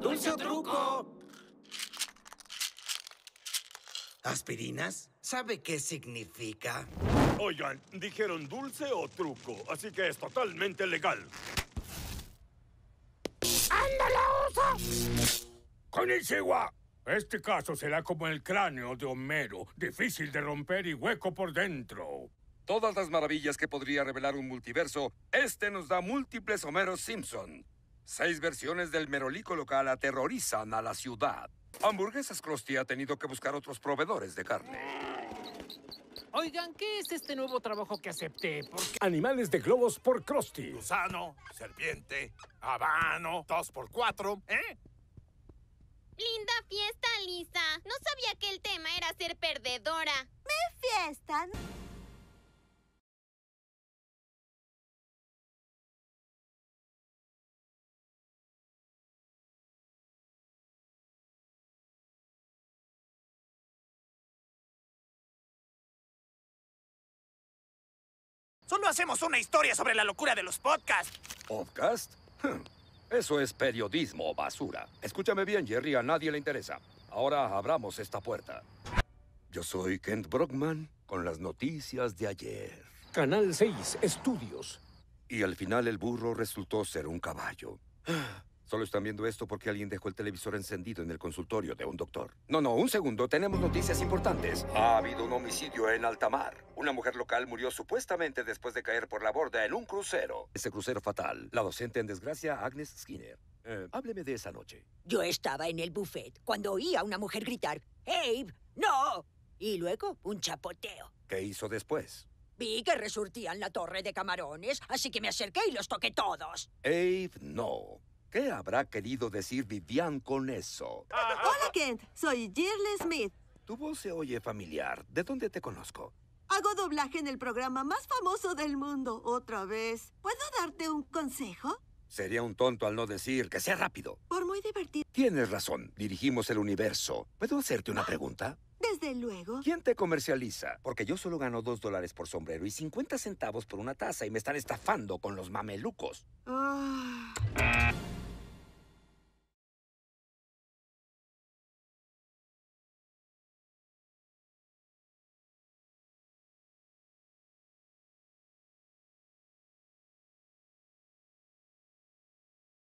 ¡Dulce o truco! ¿Aspirinas? ¿Sabe qué significa? Oigan, dijeron dulce o truco, así que es totalmente legal. ¡Ándale, oso! ¡Con Este caso será como el cráneo de Homero, difícil de romper y hueco por dentro. Todas las maravillas que podría revelar un multiverso, este nos da múltiples Homeros Simpson. Seis versiones del merolico local aterrorizan a la ciudad. Hamburguesas Krusty ha tenido que buscar otros proveedores de carne. Oigan, ¿qué es este nuevo trabajo que acepté? Animales de globos por Krusty. Gusano, serpiente, habano, dos por cuatro, ¿eh? Linda fiesta, Lisa. No sabía que el tema era ser perdedora. ¡Me fiesta? Solo hacemos una historia sobre la locura de los podcasts. ¿Podcast? Hmm. Eso es periodismo, basura. Escúchame bien, Jerry, a nadie le interesa. Ahora abramos esta puerta. Yo soy Kent Brockman con las noticias de ayer. Canal 6, estudios. Y al final el burro resultó ser un caballo. Solo están viendo esto porque alguien dejó el televisor encendido en el consultorio de un doctor. No, no, un segundo. Tenemos noticias importantes. Ha habido un homicidio en alta mar. Una mujer local murió supuestamente después de caer por la borda en un crucero. Ese crucero fatal. La docente en desgracia, Agnes Skinner. Eh, hábleme de esa noche. Yo estaba en el buffet cuando oí a una mujer gritar, ¡Abe! ¡No! Y luego un chapoteo. ¿Qué hizo después? Vi que resurtían la torre de camarones, así que me acerqué y los toqué todos. Abe, no. ¿Qué habrá querido decir Vivian con eso? Hola, Kent. Soy Jirley Smith. Tu voz se oye familiar. ¿De dónde te conozco? Hago doblaje en el programa más famoso del mundo, otra vez. ¿Puedo darte un consejo? Sería un tonto al no decir que sea rápido. Por muy divertido. Tienes razón. Dirigimos el universo. ¿Puedo hacerte una pregunta? Desde luego. ¿Quién te comercializa? Porque yo solo gano dos dólares por sombrero y 50 centavos por una taza y me están estafando con los mamelucos. Ah...